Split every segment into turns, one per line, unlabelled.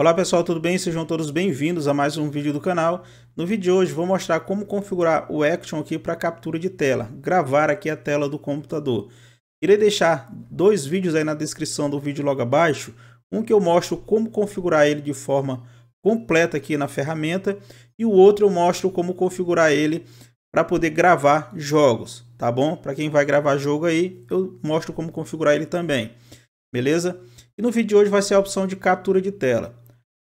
Olá pessoal, tudo bem? Sejam todos bem-vindos a mais um vídeo do canal. No vídeo de hoje vou mostrar como configurar o Action aqui para captura de tela, gravar aqui a tela do computador. Irei deixar dois vídeos aí na descrição do vídeo logo abaixo, um que eu mostro como configurar ele de forma completa aqui na ferramenta e o outro eu mostro como configurar ele para poder gravar jogos, tá bom? Para quem vai gravar jogo aí, eu mostro como configurar ele também, beleza? E no vídeo de hoje vai ser a opção de captura de tela.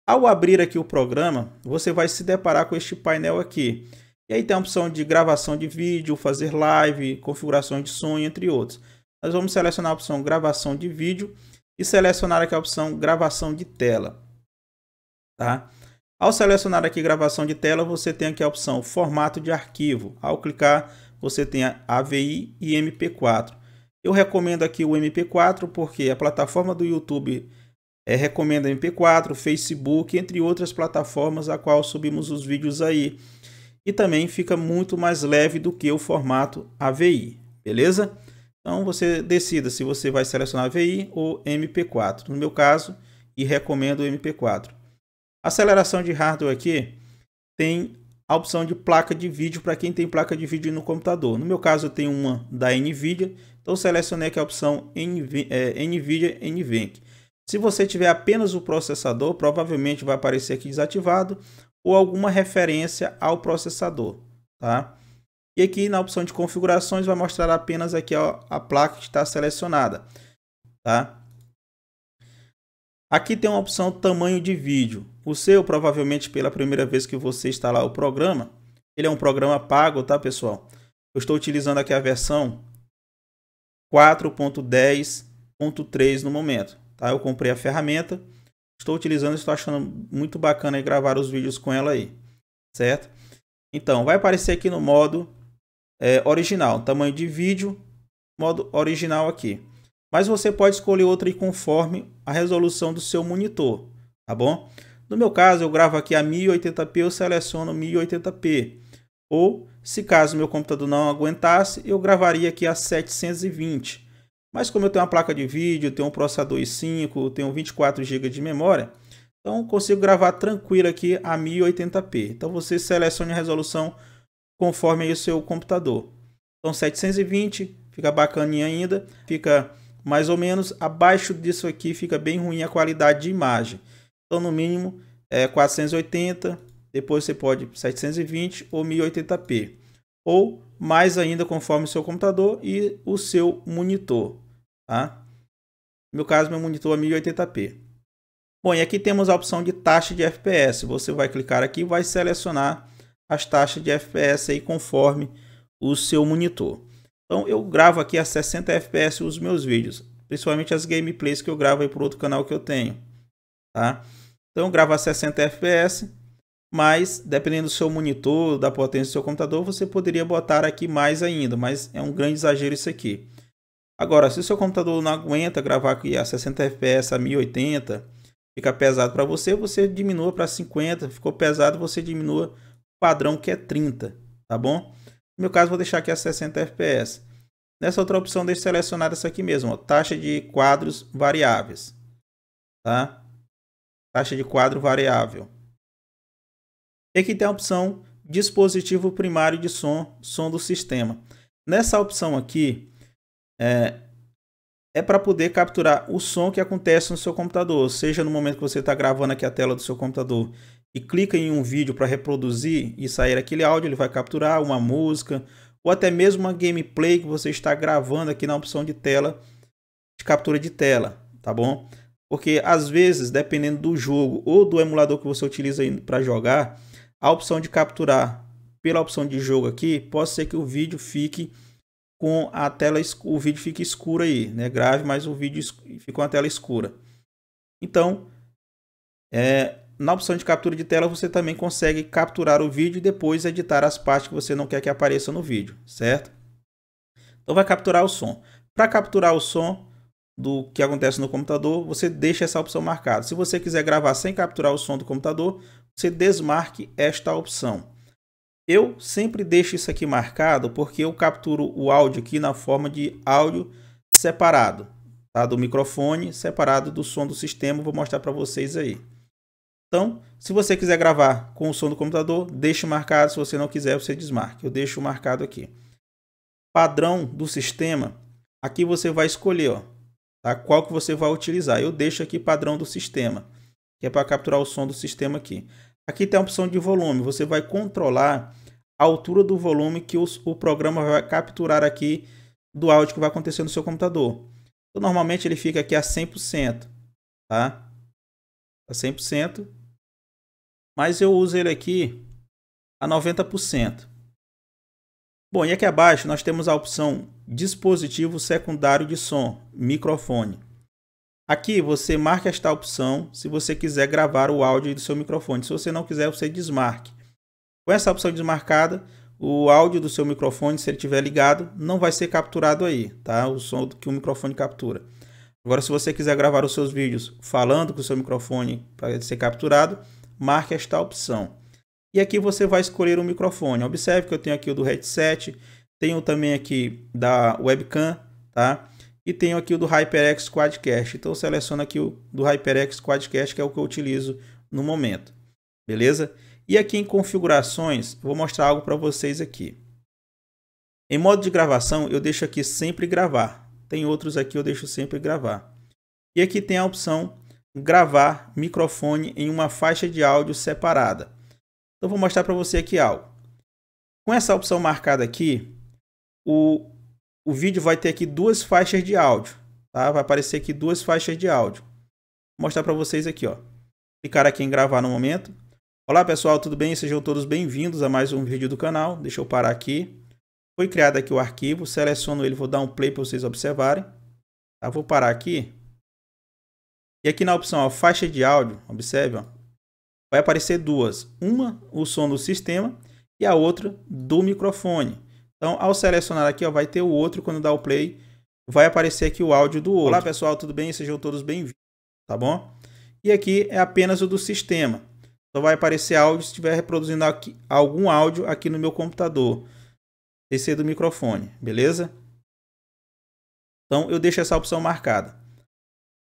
Ao abrir aqui o programa, você vai se deparar com este painel aqui. E aí tem a opção de gravação de vídeo, fazer live, configurações de som, entre outros. Nós vamos selecionar a opção gravação de vídeo e selecionar aqui a opção gravação de tela. Tá? Ao selecionar aqui gravação de tela, você tem aqui a opção formato de arquivo. Ao clicar, você tem a AVI e MP4. Eu recomendo aqui o MP4 porque a plataforma do YouTube é, recomenda MP4, Facebook, entre outras plataformas a qual subimos os vídeos aí. E também fica muito mais leve do que o formato AVI, beleza? Então você decida se você vai selecionar AVI ou MP4. No meu caso, e recomendo o MP4. Aceleração de hardware aqui tem a opção de placa de vídeo para quem tem placa de vídeo no computador. No meu caso, eu tenho uma da NVIDIA, então selecionei aqui a opção é, NVIDIA NVENC. Se você tiver apenas o processador, provavelmente vai aparecer aqui desativado ou alguma referência ao processador, tá? E aqui na opção de configurações vai mostrar apenas aqui ó, a placa que está selecionada, tá? Aqui tem uma opção tamanho de vídeo. O seu, provavelmente pela primeira vez que você instalar o programa, ele é um programa pago, tá pessoal? Eu estou utilizando aqui a versão 4.10.3 no momento. Tá? Eu comprei a ferramenta, estou utilizando, estou achando muito bacana aí gravar os vídeos com ela aí, certo? Então, vai aparecer aqui no modo é, original, tamanho de vídeo, modo original aqui. Mas você pode escolher outra aí conforme a resolução do seu monitor, tá bom? No meu caso, eu gravo aqui a 1080p, eu seleciono 1080p. Ou, se caso meu computador não aguentasse, eu gravaria aqui a 720. Mas como eu tenho uma placa de vídeo, tenho um processador i5, tenho 24 GB de memória, então consigo gravar tranquilo aqui a 1080p. Então você selecione a resolução conforme o seu computador. Então 720 fica bacaninha ainda, fica mais ou menos abaixo disso aqui fica bem ruim a qualidade de imagem. Então no mínimo é 480, depois você pode 720 ou 1080p ou mais ainda conforme o seu computador e o seu monitor. Tá? No meu caso, meu monitor é 1080p. Bom, e aqui temos a opção de taxa de FPS. Você vai clicar aqui e vai selecionar as taxas de FPS aí conforme o seu monitor. Então eu gravo aqui a 60 FPS os meus vídeos, principalmente as gameplays que eu gravo aí para outro canal que eu tenho, tá? Então eu gravo a 60 FPS, mas dependendo do seu monitor, da potência do seu computador, você poderia botar aqui mais ainda, mas é um grande exagero isso aqui. Agora, se o seu computador não aguenta gravar aqui a 60 fps a 1080, fica pesado para você, você diminua para 50, ficou pesado, você diminua o padrão que é 30, tá bom? No meu caso, vou deixar aqui a 60 fps. Nessa outra opção, deixe selecionada essa aqui mesmo, ó, taxa de quadros variáveis, tá? Taxa de quadro variável. E aqui tem a opção dispositivo primário de som, som do sistema. Nessa opção aqui, é, é para poder capturar o som que acontece no seu computador, seja no momento que você está gravando aqui a tela do seu computador e clica em um vídeo para reproduzir e sair aquele áudio, ele vai capturar uma música ou até mesmo uma gameplay que você está gravando aqui na opção de tela de captura de tela, tá bom? Porque às vezes, dependendo do jogo ou do emulador que você utiliza para jogar, a opção de capturar pela opção de jogo aqui, pode ser que o vídeo fique com a tela o vídeo fica escuro aí, né? Grave, mas o vídeo fica com a tela escura. Então, é, na opção de captura de tela você também consegue capturar o vídeo e depois editar as partes que você não quer que apareça no vídeo, certo? Então vai capturar o som. Para capturar o som do que acontece no computador, você deixa essa opção marcada. Se você quiser gravar sem capturar o som do computador, você desmarque esta opção. Eu sempre deixo isso aqui marcado porque eu capturo o áudio aqui na forma de áudio separado, tá? Do microfone, separado do som do sistema, vou mostrar para vocês aí. Então, se você quiser gravar com o som do computador, deixe marcado, se você não quiser, você desmarca. Eu deixo marcado aqui. Padrão do sistema, aqui você vai escolher, ó, tá? Qual que você vai utilizar. Eu deixo aqui padrão do sistema, que é para capturar o som do sistema aqui. Aqui tem a opção de volume, você vai controlar a altura do volume que os, o programa vai capturar aqui do áudio que vai acontecer no seu computador. Então, normalmente ele fica aqui a 100%, tá? A 100%, mas eu uso ele aqui a 90%. Bom, e aqui abaixo nós temos a opção dispositivo secundário de som, microfone. Aqui você marca esta opção se você quiser gravar o áudio do seu microfone. Se você não quiser, você desmarque. Com essa opção desmarcada, o áudio do seu microfone, se ele estiver ligado, não vai ser capturado aí, tá? O som que o microfone captura. Agora, se você quiser gravar os seus vídeos falando com o seu microfone para ser capturado, marque esta opção. E aqui você vai escolher o microfone. Observe que eu tenho aqui o do headset, tenho também aqui da webcam, tá? E tenho aqui o do HyperX Quadcast. Então seleciono aqui o do HyperX Quadcast, que é o que eu utilizo no momento. Beleza? E aqui em configurações, vou mostrar algo para vocês aqui. Em modo de gravação, eu deixo aqui sempre gravar. Tem outros aqui eu deixo sempre gravar. E aqui tem a opção gravar microfone em uma faixa de áudio separada. Então vou mostrar para você aqui algo. Com essa opção marcada aqui, o o vídeo vai ter aqui duas faixas de áudio, tá? Vai aparecer aqui duas faixas de áudio. Vou mostrar para vocês aqui, ó. Clicar aqui em gravar no momento. Olá, pessoal, tudo bem? Sejam todos bem-vindos a mais um vídeo do canal. Deixa eu parar aqui. Foi criado aqui o arquivo, seleciono ele, vou dar um play para vocês observarem. Tá? Vou parar aqui. E aqui na opção ó, faixa de áudio, observe, ó, vai aparecer duas. Uma, o som do sistema, e a outra do microfone. Então, ao selecionar aqui, ó, vai ter o outro, quando dá o play, vai aparecer aqui o áudio do outro. Olá, pessoal, tudo bem? Sejam todos bem-vindos, tá bom? E aqui é apenas o do sistema. Só vai aparecer áudio se estiver reproduzindo aqui, algum áudio aqui no meu computador. Esse é do microfone, beleza? Então, eu deixo essa opção marcada.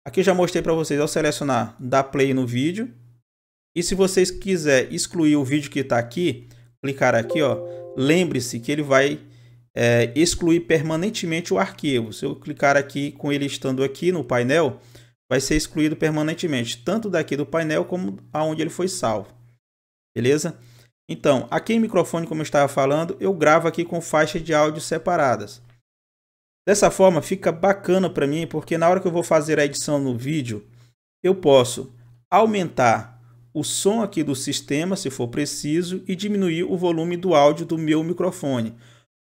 Aqui eu já mostrei para vocês ao selecionar dar play no vídeo. E se vocês quiserem excluir o vídeo que está aqui, clicar aqui, ó, lembre-se que ele vai é, excluir permanentemente o arquivo. Se eu clicar aqui com ele estando aqui no painel, vai ser excluído permanentemente, tanto daqui do painel como aonde ele foi salvo. Beleza? Então, aqui em microfone, como eu estava falando, eu gravo aqui com faixas de áudio separadas. Dessa forma fica bacana para mim, porque na hora que eu vou fazer a edição no vídeo, eu posso aumentar o som aqui do sistema, se for preciso, e diminuir o volume do áudio do meu microfone.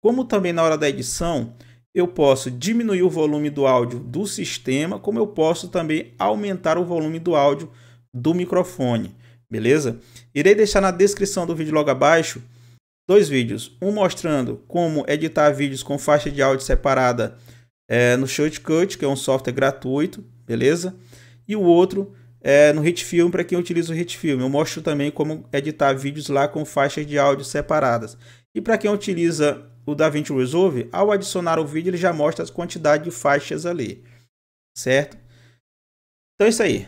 Como também na hora da edição, eu posso diminuir o volume do áudio do sistema, como eu posso também aumentar o volume do áudio do microfone, beleza? Irei deixar na descrição do vídeo logo abaixo dois vídeos, um mostrando como editar vídeos com faixa de áudio separada é, no Shortcut, que é um software gratuito, beleza? E o outro é, no HitFilm, para quem utiliza o HitFilm, eu mostro também como editar vídeos lá com faixas de áudio separadas. E para quem utiliza o DaVinci Resolve, ao adicionar o vídeo, ele já mostra a quantidade de faixas ali, certo? Então é isso aí.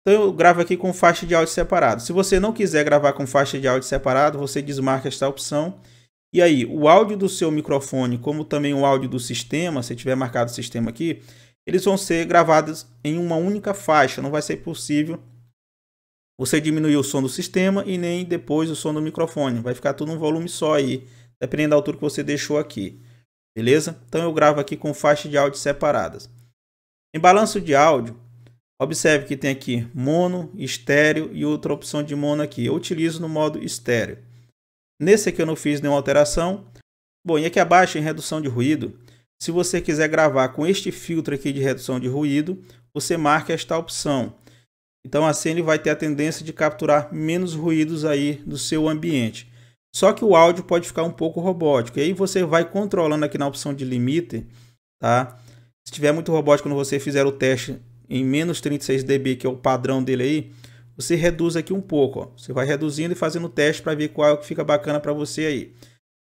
Então eu gravo aqui com faixa de áudio separado. Se você não quiser gravar com faixa de áudio separado, você desmarca esta opção. E aí, o áudio do seu microfone, como também o áudio do sistema, se tiver marcado o sistema aqui, eles vão ser gravados em uma única faixa. Não vai ser possível você diminuir o som do sistema e nem depois o som do microfone. Vai ficar tudo num volume só aí dependendo da altura que você deixou aqui. Beleza? Então eu gravo aqui com faixa de áudio separadas. Em balanço de áudio, observe que tem aqui mono, estéreo e outra opção de mono aqui. Eu utilizo no modo estéreo. Nesse aqui eu não fiz nenhuma alteração. Bom, e aqui abaixo em redução de ruído, se você quiser gravar com este filtro aqui de redução de ruído, você marca esta opção. Então assim ele vai ter a tendência de capturar menos ruídos aí do seu ambiente. Só que o áudio pode ficar um pouco robótico. E aí você vai controlando aqui na opção de limite, tá? Se tiver muito robótico quando você fizer o teste em menos 36 dB, que é o padrão dele aí, você reduz aqui um pouco. Ó. Você vai reduzindo e fazendo o teste para ver qual é o que fica bacana para você aí.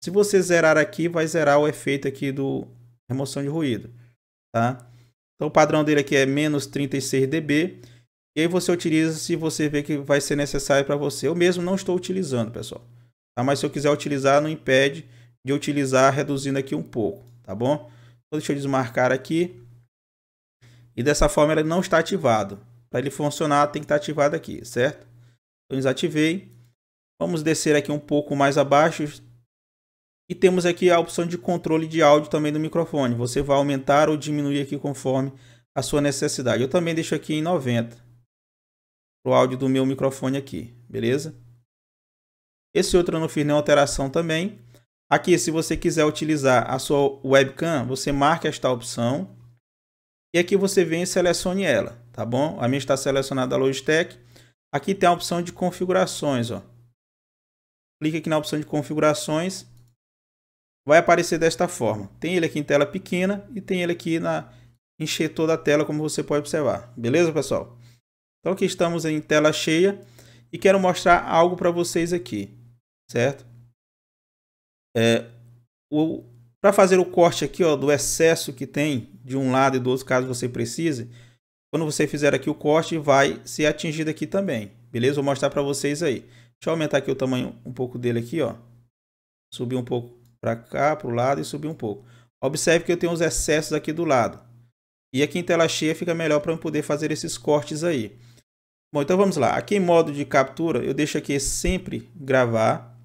Se você zerar aqui, vai zerar o efeito aqui do remoção de ruído, tá? Então o padrão dele aqui é menos 36 dB. E aí você utiliza se você vê que vai ser necessário para você. Eu mesmo não estou utilizando, pessoal. Tá? Mas se eu quiser utilizar, não impede de utilizar reduzindo aqui um pouco, tá bom? Então, deixa eu desmarcar aqui. E dessa forma ele não está ativado. Para ele funcionar, tem que estar tá ativado aqui, certo? Então, desativei. Vamos descer aqui um pouco mais abaixo. E temos aqui a opção de controle de áudio também do microfone. Você vai aumentar ou diminuir aqui conforme a sua necessidade. Eu também deixo aqui em 90 o áudio do meu microfone aqui, beleza? Esse outro eu não fiz nenhuma é alteração também. Aqui, se você quiser utilizar a sua webcam, você marca esta opção. E aqui você vem e selecione ela, tá bom? A minha está selecionada a Logitech. Aqui tem a opção de configurações, ó. Clique aqui na opção de configurações. Vai aparecer desta forma. Tem ele aqui em tela pequena e tem ele aqui na encher toda a tela, como você pode observar. Beleza, pessoal? Então aqui estamos em tela cheia e quero mostrar algo para vocês aqui certo? É, Para fazer o corte aqui ó, do excesso que tem de um lado e do outro, caso você precise, quando você fizer aqui o corte, vai ser atingido aqui também, beleza? Vou mostrar para vocês aí. Deixa eu aumentar aqui o tamanho um pouco dele aqui, ó. Subir um pouco para cá, para o lado e subir um pouco. Observe que eu tenho os excessos aqui do lado. E aqui em tela cheia fica melhor para eu poder fazer esses cortes aí. Bom, então vamos lá. Aqui em modo de captura, eu deixo aqui sempre gravar.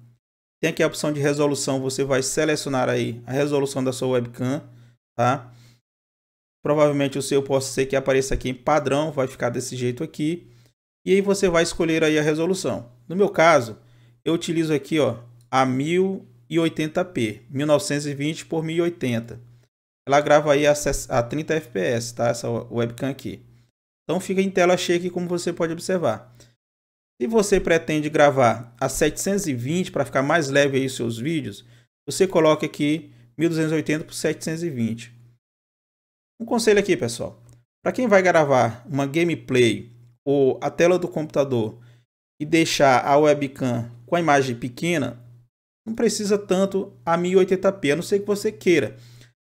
Tem aqui a opção de resolução, você vai selecionar aí a resolução da sua webcam, tá? Provavelmente o seu pode ser que apareça aqui em padrão, vai ficar desse jeito aqui. E aí você vai escolher aí a resolução. No meu caso, eu utilizo aqui, ó, a 1080p, 1920 por 1080. Ela grava aí a 30 fps, tá? Essa webcam aqui. Então fica em tela cheia aqui, como você pode observar. Se você pretende gravar a 720 para ficar mais leve aí os seus vídeos, você coloca aqui 1280 por 720. Um conselho aqui, pessoal. Para quem vai gravar uma gameplay ou a tela do computador e deixar a webcam com a imagem pequena, não precisa tanto a 1080p, a não ser que você queira.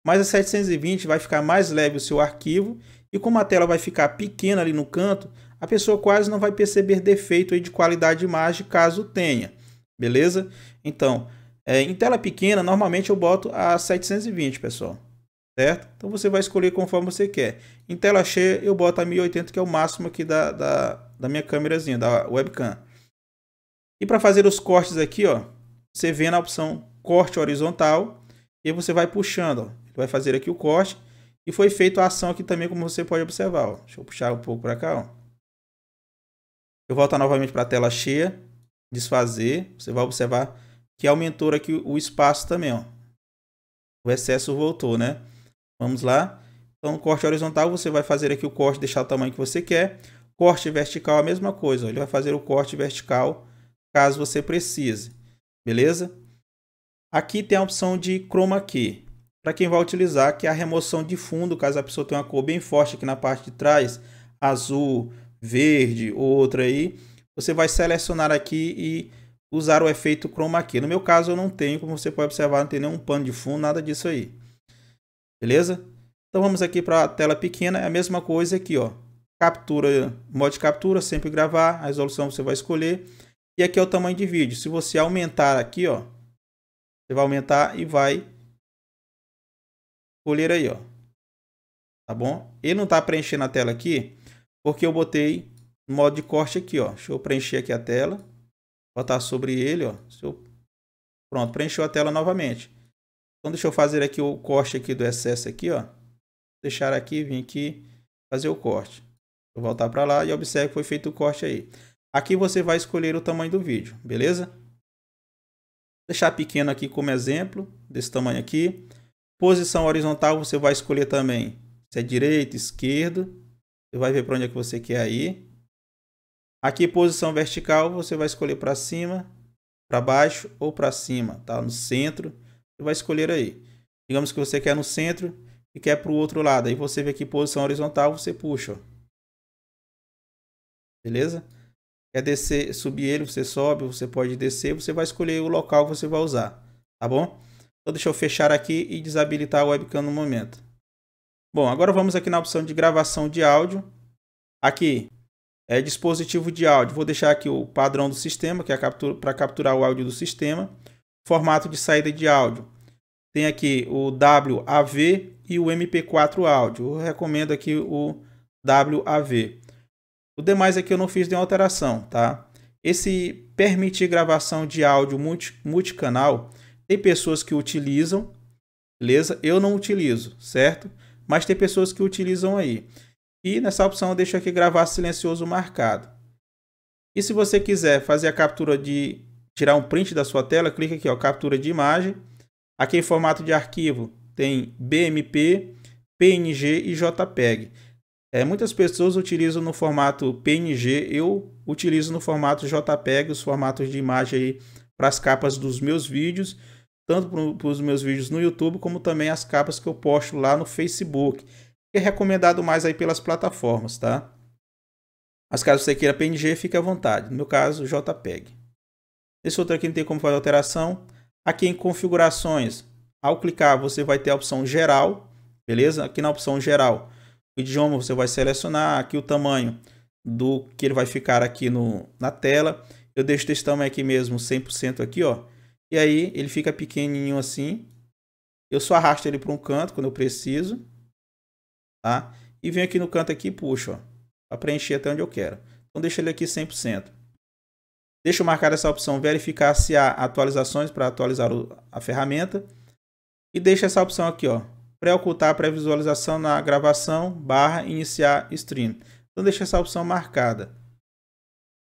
Mas a 720 vai ficar mais leve o seu arquivo e como a tela vai ficar pequena ali no canto, a pessoa quase não vai perceber defeito de qualidade de imagem caso tenha, beleza? Então, é, em tela pequena, normalmente eu boto a 720, pessoal, certo? Então você vai escolher conforme você quer. Em tela cheia, eu boto a 1080, que é o máximo aqui da, da, da minha câmerazinha, da webcam. E para fazer os cortes aqui, ó, você vê na opção corte horizontal e você vai puxando, ó. vai fazer aqui o corte e foi feita a ação aqui também, como você pode observar. Ó. Deixa eu puxar um pouco para cá, ó. Eu volto novamente para a tela cheia, desfazer. Você vai observar que aumentou aqui o espaço também, ó. O excesso voltou, né? Vamos lá. Então, corte horizontal, você vai fazer aqui o corte, deixar o tamanho que você quer. Corte vertical, a mesma coisa. Ó. Ele vai fazer o corte vertical, caso você precise. Beleza? Aqui tem a opção de Chroma Key. Para quem vai utilizar, que é a remoção de fundo, caso a pessoa tenha uma cor bem forte aqui na parte de trás, azul, verde, outra aí, você vai selecionar aqui e usar o efeito chroma key. No meu caso eu não tenho, como você pode observar, não tem nenhum pano de fundo, nada disso aí. Beleza? Então vamos aqui para a tela pequena, é a mesma coisa aqui, ó. Captura, modo de captura, sempre gravar, a resolução você vai escolher. E aqui é o tamanho de vídeo. Se você aumentar aqui, ó, você vai aumentar e vai escolher aí, ó. Tá bom? Ele não está preenchendo a tela aqui, porque eu botei modo de corte aqui, ó. Deixa eu preencher aqui a tela, botar sobre ele, ó. Eu... Pronto, preencheu a tela novamente. Então deixa eu fazer aqui o corte aqui do excesso aqui, ó. Deixar aqui, vim aqui, fazer o corte. Vou voltar para lá e observe que foi feito o corte aí. Aqui você vai escolher o tamanho do vídeo, beleza? Vou deixar pequeno aqui como exemplo, desse tamanho aqui. Posição horizontal você vai escolher também se é direita, esquerda, você vai ver para onde é que você quer ir. Aqui, posição vertical, você vai escolher para cima, para baixo ou para cima, tá? No centro, você vai escolher aí. Digamos que você quer no centro e quer para o outro lado. Aí você vê aqui, posição horizontal, você puxa, Beleza? Quer descer, subir ele, você sobe, você pode descer, você vai escolher o local que você vai usar, tá bom? Então deixa eu fechar aqui e desabilitar a webcam no momento. Bom, agora vamos aqui na opção de gravação de áudio. Aqui é dispositivo de áudio. Vou deixar aqui o padrão do sistema, que é captura, para capturar o áudio do sistema. Formato de saída de áudio. Tem aqui o WAV e o MP4 áudio. Eu recomendo aqui o WAV. O demais aqui eu não fiz nenhuma alteração, tá? Esse permitir gravação de áudio multi, multicanal, tem pessoas que utilizam, beleza? Eu não utilizo, certo? mas tem pessoas que utilizam aí. E nessa opção eu deixo aqui gravar silencioso marcado. E se você quiser fazer a captura de tirar um print da sua tela, clica aqui, ó, captura de imagem. Aqui em formato de arquivo tem BMP, PNG e JPEG. É, muitas pessoas utilizam no formato PNG, eu utilizo no formato JPEG, os formatos de imagem aí para as capas dos meus vídeos tanto para os meus vídeos no YouTube, como também as capas que eu posto lá no Facebook, que é recomendado mais aí pelas plataformas, tá? Mas caso você queira PNG, fique à vontade. No meu caso, JPEG. Esse outro aqui não tem como fazer alteração. Aqui em configurações, ao clicar você vai ter a opção geral, beleza? Aqui na opção geral, o idioma você vai selecionar, aqui o tamanho do que ele vai ficar aqui no, na tela. Eu deixo esse tamanho aqui mesmo, 100% aqui, ó. E aí ele fica pequenininho assim. Eu só arrasto ele para um canto quando eu preciso. Tá? E venho aqui no canto aqui e puxo, Para preencher até onde eu quero. Então deixa ele aqui 100%. Deixa marcada marcar essa opção verificar se há atualizações para atualizar a ferramenta. E deixa essa opção aqui, ó. Pré-ocultar pré-visualização na gravação, barra, iniciar stream. Então deixa essa opção marcada.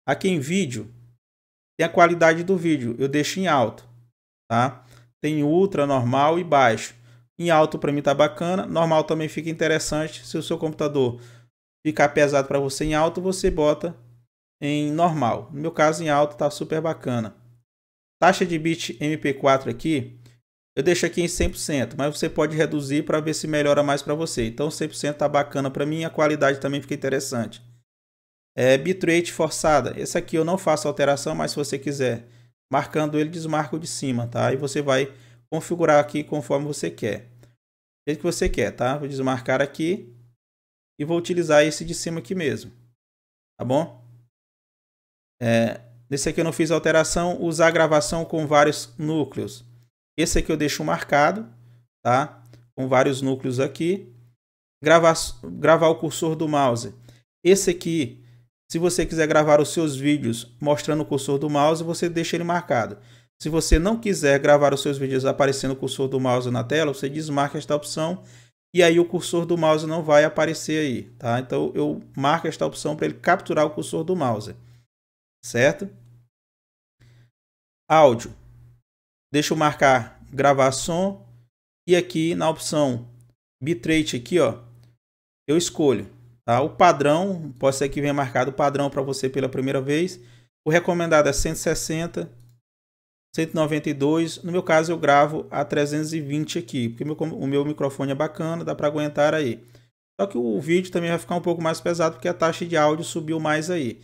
Aqui em vídeo, tem a qualidade do vídeo. Eu deixo em alto tá? Tem ultra, normal e baixo. Em alto para mim tá bacana, normal também fica interessante. Se o seu computador ficar pesado para você em alto, você bota em normal. No meu caso em alto tá super bacana. Taxa de bit MP4 aqui, eu deixo aqui em 100%, mas você pode reduzir para ver se melhora mais para você. Então 100% tá bacana para mim, a qualidade também fica interessante. É, bitrate forçada. Esse aqui eu não faço alteração, mas se você quiser Marcando ele, desmarca o de cima, tá? E você vai configurar aqui conforme você quer. O jeito que você quer, tá? Vou desmarcar aqui e vou utilizar esse de cima aqui mesmo, tá bom? É, nesse aqui eu não fiz alteração, usar gravação com vários núcleos. Esse aqui eu deixo marcado, tá? Com vários núcleos aqui. Gravar, gravar o cursor do mouse. Esse aqui se você quiser gravar os seus vídeos mostrando o cursor do mouse, você deixa ele marcado. Se você não quiser gravar os seus vídeos aparecendo o cursor do mouse na tela, você desmarca esta opção e aí o cursor do mouse não vai aparecer aí, tá? Então eu marco esta opção para ele capturar o cursor do mouse, certo? Áudio. Deixa eu marcar gravar som e aqui na opção bitrate aqui, ó, eu escolho Tá? O padrão, pode ser que venha marcado o padrão para você pela primeira vez. O recomendado é 160, 192. No meu caso, eu gravo a 320 aqui, porque meu, o meu microfone é bacana, dá para aguentar aí. Só que o vídeo também vai ficar um pouco mais pesado, porque a taxa de áudio subiu mais aí.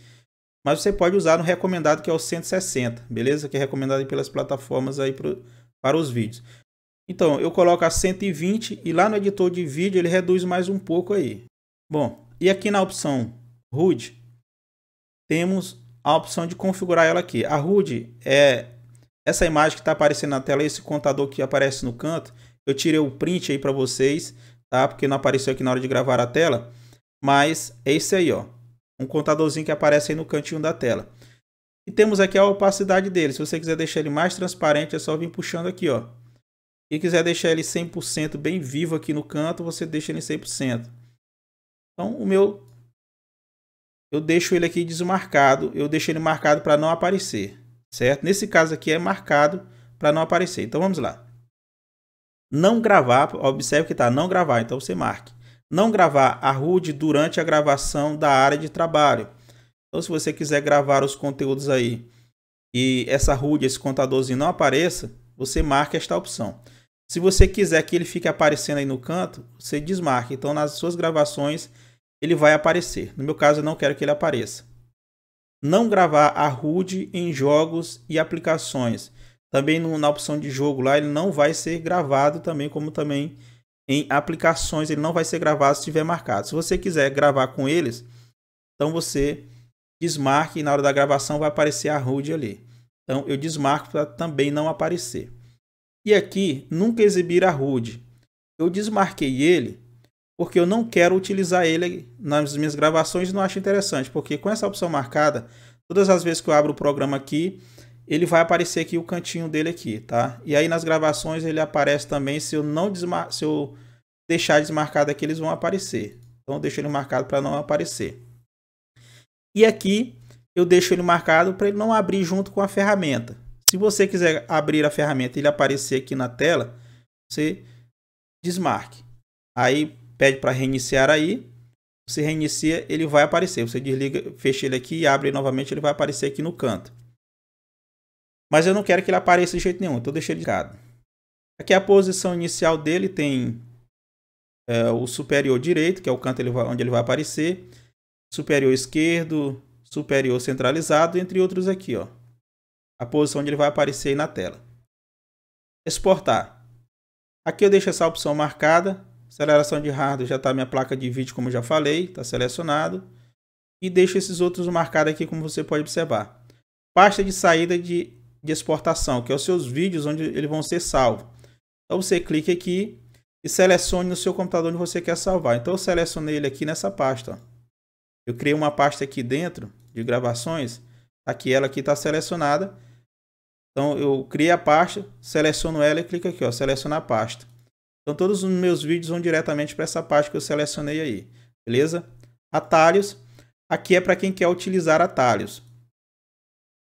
Mas você pode usar no recomendado, que é o 160, beleza? Que é recomendado pelas plataformas aí pro, para os vídeos. Então, eu coloco a 120 e lá no editor de vídeo ele reduz mais um pouco aí. Bom, e aqui na opção HUD, temos a opção de configurar ela aqui. A HUD é essa imagem que está aparecendo na tela, esse contador que aparece no canto. Eu tirei o print aí para vocês, tá? Porque não apareceu aqui na hora de gravar a tela. Mas é esse aí, ó. Um contadorzinho que aparece aí no cantinho da tela. E temos aqui a opacidade dele. Se você quiser deixar ele mais transparente, é só vir puxando aqui, ó. E quiser deixar ele 100% bem vivo aqui no canto, você deixa ele 100%. Então, o meu, eu deixo ele aqui desmarcado, eu deixo ele marcado para não aparecer, certo? Nesse caso aqui é marcado para não aparecer. Então, vamos lá. Não gravar, observe que está não gravar, então você marque. Não gravar a RUD durante a gravação da área de trabalho. Então, se você quiser gravar os conteúdos aí e essa RUD, esse contadorzinho não apareça, você marca esta opção. Se você quiser que ele fique aparecendo aí no canto, você desmarca. Então, nas suas gravações, ele vai aparecer. No meu caso, eu não quero que ele apareça. Não gravar a HUD em jogos e aplicações. Também no, na opção de jogo lá, ele não vai ser gravado também, como também em aplicações. Ele não vai ser gravado se tiver marcado. Se você quiser gravar com eles, então você desmarque e na hora da gravação vai aparecer a HUD ali. Então, eu desmarco para também não aparecer. E aqui, nunca exibir a Rude. Eu desmarquei ele porque eu não quero utilizar ele nas minhas gravações e não acho interessante, porque com essa opção marcada, todas as vezes que eu abro o programa aqui, ele vai aparecer aqui o cantinho dele aqui, tá? E aí nas gravações ele aparece também, se eu não desmar... se eu deixar desmarcado aqui, eles vão aparecer. Então eu deixo ele marcado para não aparecer. E aqui eu deixo ele marcado para ele não abrir junto com a ferramenta. Se você quiser abrir a ferramenta e ele aparecer aqui na tela, você desmarque. Aí pede para reiniciar aí. Você reinicia, ele vai aparecer. Você desliga, fecha ele aqui e abre novamente, ele vai aparecer aqui no canto. Mas eu não quero que ele apareça de jeito nenhum, então deixa ele ligado. Aqui é a posição inicial dele tem é, o superior direito, que é o canto ele vai, onde ele vai aparecer, superior esquerdo, superior centralizado, entre outros aqui, ó a posição onde ele vai aparecer na tela. Exportar. Aqui eu deixo essa opção marcada. Aceleração de hardware já está minha placa de vídeo, como já falei, está selecionado. E deixo esses outros marcados aqui, como você pode observar. Pasta de saída de, de exportação, que é os seus vídeos onde eles vão ser salvos. Então você clica aqui e selecione no seu computador onde você quer salvar. Então eu selecionei ele aqui nessa pasta. Ó. Eu criei uma pasta aqui dentro de gravações. Aqui ela aqui está selecionada. Então eu criei a pasta, seleciono ela e clico aqui, ó, selecionar pasta. Então todos os meus vídeos vão diretamente para essa pasta que eu selecionei aí, beleza? Atalhos, aqui é para quem quer utilizar atalhos.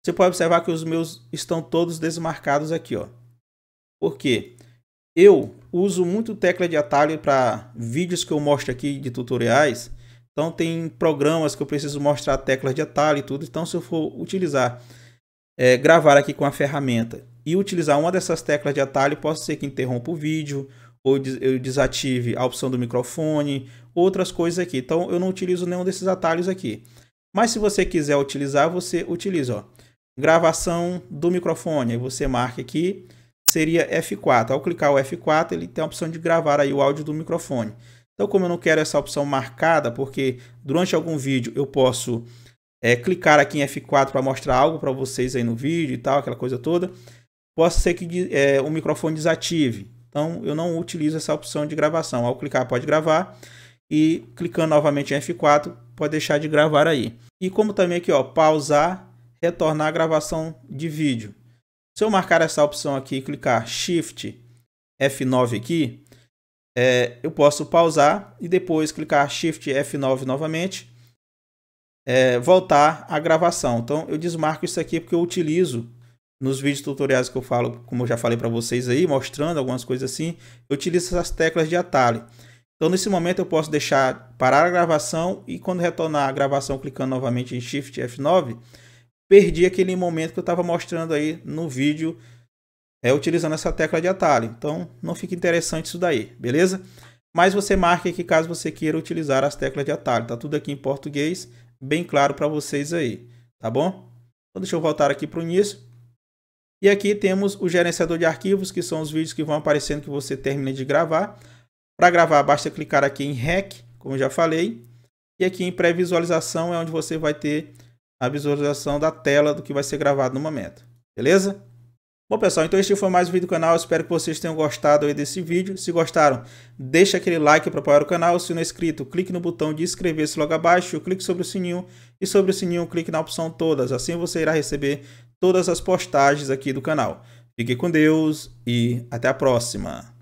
Você pode observar que os meus estão todos desmarcados aqui, ó. Por quê? Eu uso muito tecla de atalho para vídeos que eu mostro aqui de tutoriais. Então tem programas que eu preciso mostrar teclas de atalho e tudo. Então se eu for utilizar é, gravar aqui com a ferramenta e utilizar uma dessas teclas de atalho, pode ser que interrompa o vídeo, ou eu desative a opção do microfone, outras coisas aqui. Então eu não utilizo nenhum desses atalhos aqui. Mas se você quiser utilizar, você utiliza, ó, gravação do microfone, aí você marca aqui, seria F4. Ao clicar o F4, ele tem a opção de gravar aí o áudio do microfone. Então como eu não quero essa opção marcada, porque durante algum vídeo eu posso é, clicar aqui em F4 para mostrar algo para vocês aí no vídeo e tal, aquela coisa toda, pode ser que é, o microfone desative. Então eu não utilizo essa opção de gravação. Ao clicar pode gravar e clicando novamente em F4 pode deixar de gravar aí. E como também aqui, ó, pausar, retornar a gravação de vídeo. Se eu marcar essa opção aqui e clicar Shift F9 aqui, é, eu posso pausar e depois clicar Shift F9 novamente é, voltar à gravação. Então eu desmarco isso aqui porque eu utilizo nos vídeos tutoriais que eu falo, como eu já falei para vocês aí, mostrando algumas coisas assim, eu utilizo essas teclas de atalho. Então nesse momento eu posso deixar parar a gravação e quando retornar a gravação clicando novamente em Shift F9, perdi aquele momento que eu estava mostrando aí no vídeo é, utilizando essa tecla de atalho. Então não fica interessante isso daí, beleza? Mas você marque aqui caso você queira utilizar as teclas de atalho. Tá tudo aqui em português bem claro para vocês aí, tá bom? Então deixa eu voltar aqui para o início. E aqui temos o gerenciador de arquivos, que são os vídeos que vão aparecendo que você termina de gravar. Para gravar, basta clicar aqui em REC, como já falei. E aqui em pré-visualização é onde você vai ter a visualização da tela do que vai ser gravado no momento. Beleza? Bom pessoal, então este foi mais um vídeo do canal, espero que vocês tenham gostado aí desse vídeo. Se gostaram, deixa aquele like para apoiar o canal, se não é inscrito, clique no botão de inscrever-se logo abaixo, clique sobre o sininho e sobre o sininho clique na opção todas, assim você irá receber todas as postagens aqui do canal. Fique com Deus e até a próxima!